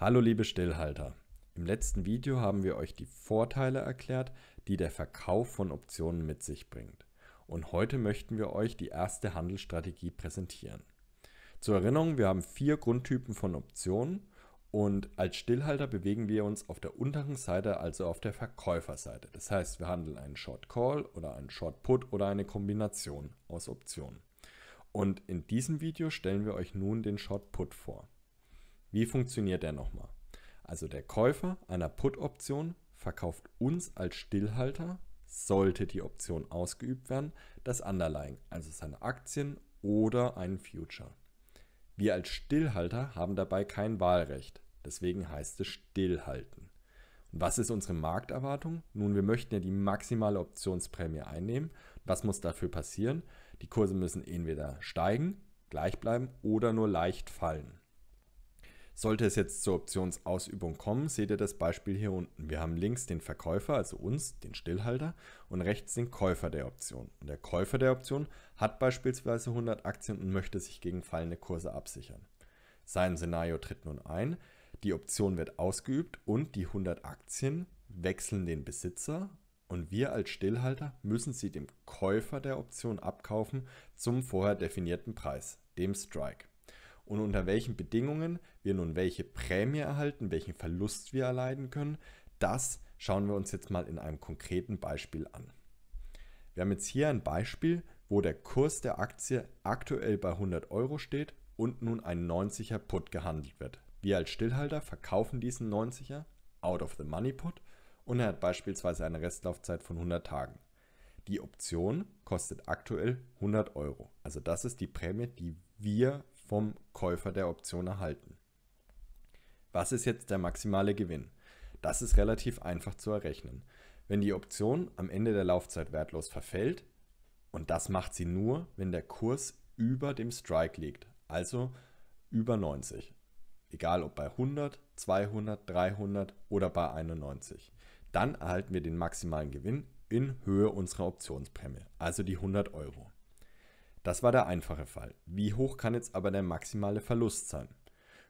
Hallo liebe Stillhalter. Im letzten Video haben wir euch die Vorteile erklärt, die der Verkauf von Optionen mit sich bringt. Und heute möchten wir euch die erste Handelsstrategie präsentieren. Zur Erinnerung, wir haben vier Grundtypen von Optionen und als Stillhalter bewegen wir uns auf der unteren Seite, also auf der Verkäuferseite. Das heißt, wir handeln einen Short Call oder einen Short Put oder eine Kombination aus Optionen. Und in diesem Video stellen wir euch nun den Short Put vor. Wie funktioniert der nochmal? Also der Käufer einer Put-Option verkauft uns als Stillhalter, sollte die Option ausgeübt werden, das Underlying, also seine Aktien oder einen Future. Wir als Stillhalter haben dabei kein Wahlrecht, deswegen heißt es Stillhalten. Und was ist unsere Markterwartung? Nun, wir möchten ja die maximale Optionsprämie einnehmen. Was muss dafür passieren? Die Kurse müssen entweder steigen, gleich bleiben oder nur leicht fallen. Sollte es jetzt zur Optionsausübung kommen, seht ihr das Beispiel hier unten. Wir haben links den Verkäufer, also uns, den Stillhalter, und rechts den Käufer der Option. Und der Käufer der Option hat beispielsweise 100 Aktien und möchte sich gegen fallende Kurse absichern. Sein Szenario tritt nun ein, die Option wird ausgeübt und die 100 Aktien wechseln den Besitzer und wir als Stillhalter müssen sie dem Käufer der Option abkaufen zum vorher definierten Preis, dem Strike und unter welchen Bedingungen wir nun welche Prämie erhalten, welchen Verlust wir erleiden können, das schauen wir uns jetzt mal in einem konkreten Beispiel an. Wir haben jetzt hier ein Beispiel, wo der Kurs der Aktie aktuell bei 100 Euro steht und nun ein 90er Put gehandelt wird. Wir als Stillhalter verkaufen diesen 90er out of the money Put und er hat beispielsweise eine Restlaufzeit von 100 Tagen. Die Option kostet aktuell 100 Euro. Also das ist die Prämie, die wir vom Käufer der Option erhalten. Was ist jetzt der maximale Gewinn? Das ist relativ einfach zu errechnen. Wenn die Option am Ende der Laufzeit wertlos verfällt, und das macht sie nur, wenn der Kurs über dem Strike liegt, also über 90. Egal ob bei 100, 200, 300 oder bei 91. Dann erhalten wir den maximalen Gewinn in Höhe unserer Optionsprämie, also die 100 Euro. Das war der einfache Fall. Wie hoch kann jetzt aber der maximale Verlust sein?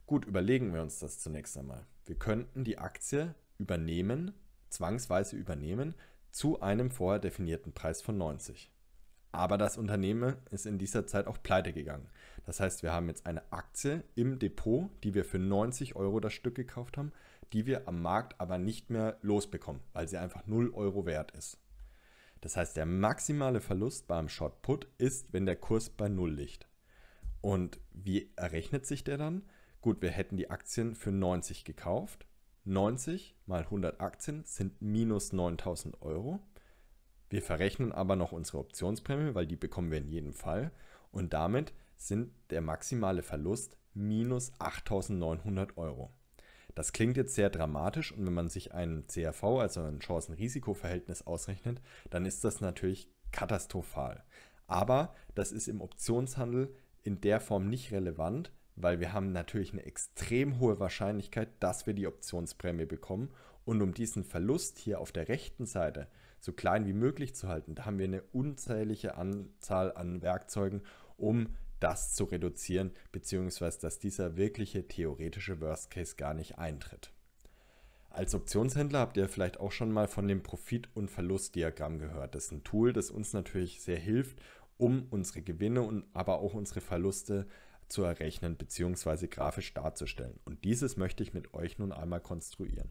Gut, überlegen wir uns das zunächst einmal. Wir könnten die Aktie übernehmen, zwangsweise übernehmen, zu einem vorher definierten Preis von 90. Aber das Unternehmen ist in dieser Zeit auch pleite gegangen. Das heißt, wir haben jetzt eine Aktie im Depot, die wir für 90 Euro das Stück gekauft haben, die wir am Markt aber nicht mehr losbekommen, weil sie einfach 0 Euro wert ist. Das heißt, der maximale Verlust beim Short put ist, wenn der Kurs bei Null liegt. Und wie errechnet sich der dann? Gut, wir hätten die Aktien für 90 gekauft. 90 mal 100 Aktien sind minus 9000 Euro. Wir verrechnen aber noch unsere Optionsprämie, weil die bekommen wir in jedem Fall. Und damit sind der maximale Verlust minus 8900 Euro. Das klingt jetzt sehr dramatisch und wenn man sich einen CRV, also ein Chancen-Risiko-Verhältnis ausrechnet, dann ist das natürlich katastrophal. Aber das ist im Optionshandel in der Form nicht relevant, weil wir haben natürlich eine extrem hohe Wahrscheinlichkeit, dass wir die Optionsprämie bekommen. Und um diesen Verlust hier auf der rechten Seite so klein wie möglich zu halten, da haben wir eine unzählige Anzahl an Werkzeugen, um das zu reduzieren, beziehungsweise dass dieser wirkliche theoretische Worst Case gar nicht eintritt. Als Optionshändler habt ihr vielleicht auch schon mal von dem Profit- und Verlustdiagramm gehört. Das ist ein Tool, das uns natürlich sehr hilft, um unsere Gewinne und aber auch unsere Verluste zu errechnen bzw. grafisch darzustellen. Und dieses möchte ich mit euch nun einmal konstruieren.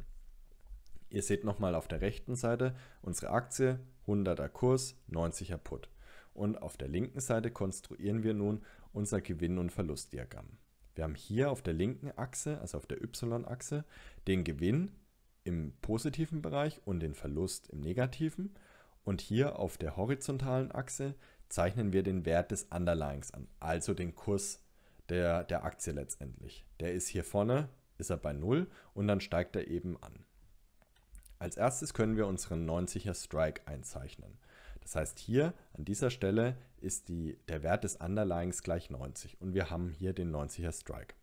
Ihr seht nochmal auf der rechten Seite unsere Aktie, 100er Kurs, 90er Put und auf der linken Seite konstruieren wir nun unser Gewinn- und Verlustdiagramm. Wir haben hier auf der linken Achse, also auf der y-Achse, den Gewinn im positiven Bereich und den Verlust im negativen und hier auf der horizontalen Achse zeichnen wir den Wert des Underlyings an, also den Kurs der, der Aktie letztendlich. Der ist hier vorne, ist er bei 0 und dann steigt er eben an. Als erstes können wir unseren 90er Strike einzeichnen. Das heißt, hier an dieser Stelle ist die, der Wert des Underlyings gleich 90 und wir haben hier den 90er Strike.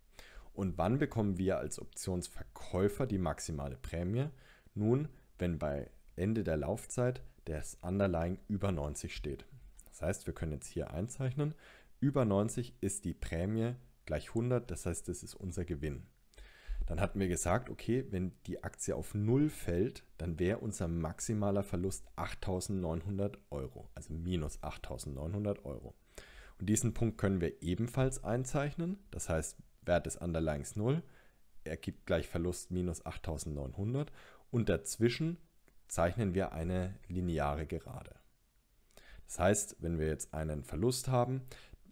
Und wann bekommen wir als Optionsverkäufer die maximale Prämie? Nun, wenn bei Ende der Laufzeit das Underlying über 90 steht. Das heißt, wir können jetzt hier einzeichnen, über 90 ist die Prämie gleich 100, das heißt, das ist unser Gewinn. Dann hatten wir gesagt, okay, wenn die Aktie auf Null fällt, dann wäre unser maximaler Verlust 8.900 Euro, also minus 8.900 Euro. Und diesen Punkt können wir ebenfalls einzeichnen. Das heißt, Wert des Underlyings 0 ergibt gleich Verlust minus 8.900 und dazwischen zeichnen wir eine lineare Gerade. Das heißt, wenn wir jetzt einen Verlust haben,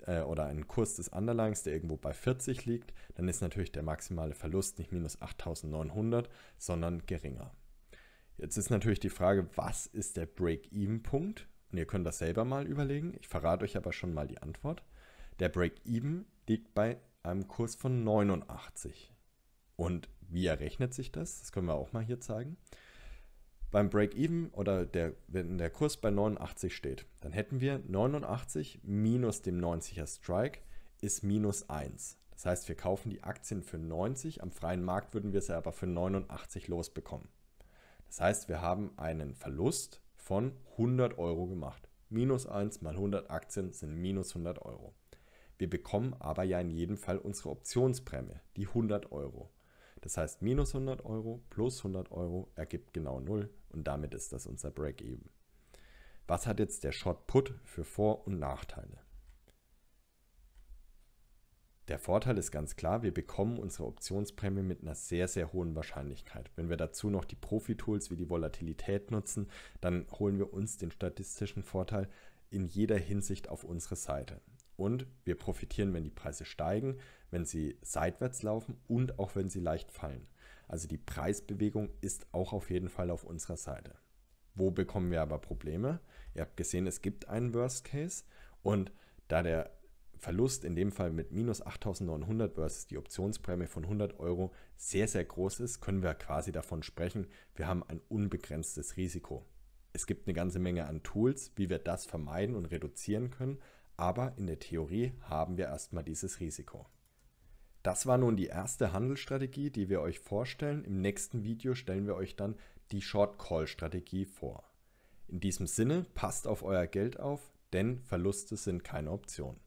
äh, oder einen Kurs des Underlines, der irgendwo bei 40 liegt, dann ist natürlich der maximale Verlust nicht minus 8900, sondern geringer. Jetzt ist natürlich die Frage, was ist der Break-Even-Punkt? Und ihr könnt das selber mal überlegen. Ich verrate euch aber schon mal die Antwort. Der Break-Even liegt bei einem Kurs von 89. Und wie errechnet sich das? Das können wir auch mal hier zeigen beim Break-Even oder der, wenn der Kurs bei 89 steht, dann hätten wir 89 minus dem 90er Strike ist minus 1. Das heißt, wir kaufen die Aktien für 90, am freien Markt würden wir sie aber für 89 losbekommen. Das heißt, wir haben einen Verlust von 100 Euro gemacht. Minus 1 mal 100 Aktien sind minus 100 Euro. Wir bekommen aber ja in jedem Fall unsere Optionsprämie, die 100 Euro. Das heißt, minus 100 Euro plus 100 Euro ergibt genau 0 und damit ist das unser Break-Even. Was hat jetzt der Short-Put für Vor- und Nachteile? Der Vorteil ist ganz klar, wir bekommen unsere Optionsprämie mit einer sehr, sehr hohen Wahrscheinlichkeit. Wenn wir dazu noch die Profi-Tools wie die Volatilität nutzen, dann holen wir uns den statistischen Vorteil in jeder Hinsicht auf unsere Seite. Und wir profitieren, wenn die Preise steigen, wenn sie seitwärts laufen und auch wenn sie leicht fallen. Also die Preisbewegung ist auch auf jeden Fall auf unserer Seite. Wo bekommen wir aber Probleme? Ihr habt gesehen, es gibt einen Worst Case und da der Verlust in dem Fall mit minus 8.900 versus die Optionsprämie von 100 Euro sehr, sehr groß ist, können wir quasi davon sprechen, wir haben ein unbegrenztes Risiko. Es gibt eine ganze Menge an Tools, wie wir das vermeiden und reduzieren können, aber in der Theorie haben wir erstmal dieses Risiko. Das war nun die erste Handelsstrategie, die wir euch vorstellen. Im nächsten Video stellen wir euch dann die Short Call Strategie vor. In diesem Sinne, passt auf euer Geld auf, denn Verluste sind keine Option.